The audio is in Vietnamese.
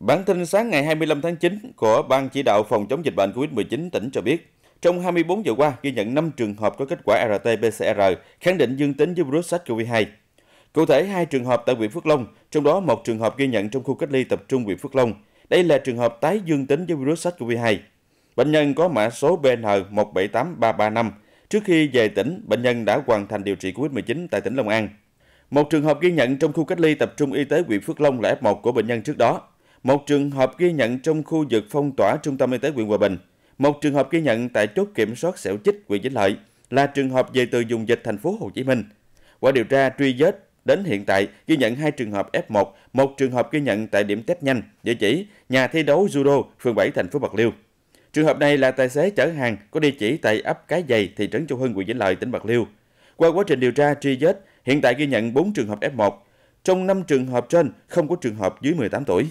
Bản tin sáng ngày 25 tháng 9 của Ban chỉ đạo phòng chống dịch bệnh COVID-19 tỉnh cho biết, trong 24 giờ qua ghi nhận 5 trường hợp có kết quả RT-PCR khẳng định dương tính với virus SARS-CoV-2. Cụ thể, hai trường hợp tại huyện Phước Long, trong đó một trường hợp ghi nhận trong khu cách ly tập trung huyện Phước Long. Đây là trường hợp tái dương tính với virus SARS-CoV-2. Bệnh nhân có mã số BN178335. Trước khi về tỉnh, bệnh nhân đã hoàn thành điều trị COVID-19 tại tỉnh Long An. Một trường hợp ghi nhận trong khu cách ly tập trung y tế huyện Phước Long là F1 của bệnh nhân trước đó một trường hợp ghi nhận trong khu vực phong tỏa trung tâm y tế huyện Hòa Bình, một trường hợp ghi nhận tại chốt kiểm soát xẻo chích huyện Vĩnh Lợi là trường hợp về từ vùng dịch thành phố Hồ Chí Minh. Qua điều tra truy vết đến hiện tại ghi nhận hai trường hợp F1, một trường hợp ghi nhận tại điểm test nhanh, địa chỉ nhà thi đấu judo, phường 7 thành phố Bạc Liêu. Trường hợp này là tài xế chở hàng có địa chỉ tại ấp Cái Dày, thị trấn Châu Hưng, huyện Vĩnh Lợi, tỉnh Bạc Liêu. Qua quá trình điều tra truy vết, hiện tại ghi nhận 4 trường hợp F1. Trong 5 trường hợp trên không có trường hợp dưới 18 tuổi.